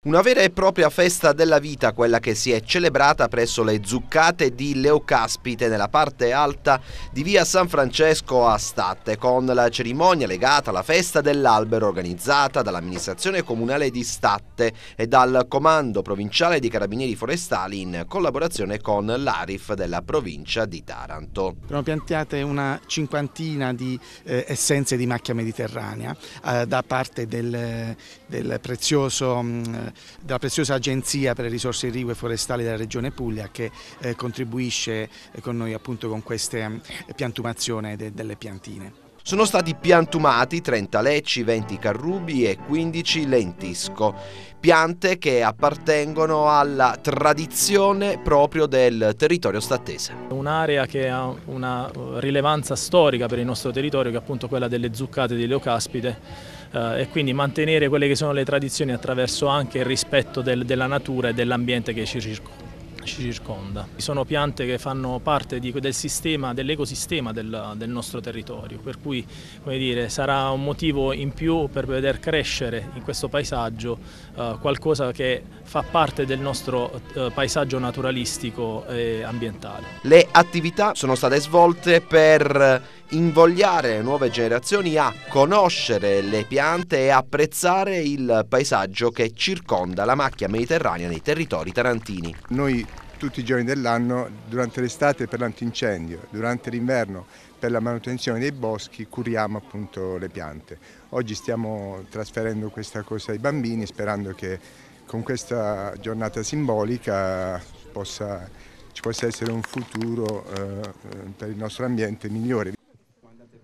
Una vera e propria festa della vita, quella che si è celebrata presso le zuccate di Leocaspite nella parte alta di via San Francesco a Statte, con la cerimonia legata alla festa dell'albero organizzata dall'amministrazione comunale di Statte e dal comando provinciale di carabinieri forestali in collaborazione con l'Arif della provincia di Taranto. Sono piantate una cinquantina di eh, essenze di macchia mediterranea eh, da parte del, del prezioso... Mh, mm, della preziosa Agenzia per le risorse irrigue forestali della Regione Puglia che eh, contribuisce eh, con noi appunto con questa eh, piantumazione delle piantine. Sono stati piantumati 30 lecci, 20 carrubi e 15 lentisco, piante che appartengono alla tradizione proprio del territorio statese. Un'area che ha una rilevanza storica per il nostro territorio che è appunto quella delle zuccate di Leocaspide eh, e quindi mantenere quelle che sono le tradizioni attraverso anche il rispetto del, della natura e dell'ambiente che ci circonda ci circonda. Sono piante che fanno parte di, del sistema, dell'ecosistema del, del, nostro territorio, per cui dire, sarà un motivo in più per veder crescere in questo paesaggio eh, qualcosa che fa parte del nostro eh, paesaggio naturalistico e ambientale. Le attività sono state svolte per invogliare le nuove generazioni a conoscere le piante e apprezzare il paesaggio che circonda la macchia mediterranea nei territori tarantini. Noi tutti i giorni dell'anno, durante l'estate per l'antincendio, durante l'inverno per la manutenzione dei boschi, curiamo appunto le piante. Oggi stiamo trasferendo questa cosa ai bambini sperando che con questa giornata simbolica possa, ci possa essere un futuro eh, per il nostro ambiente migliore.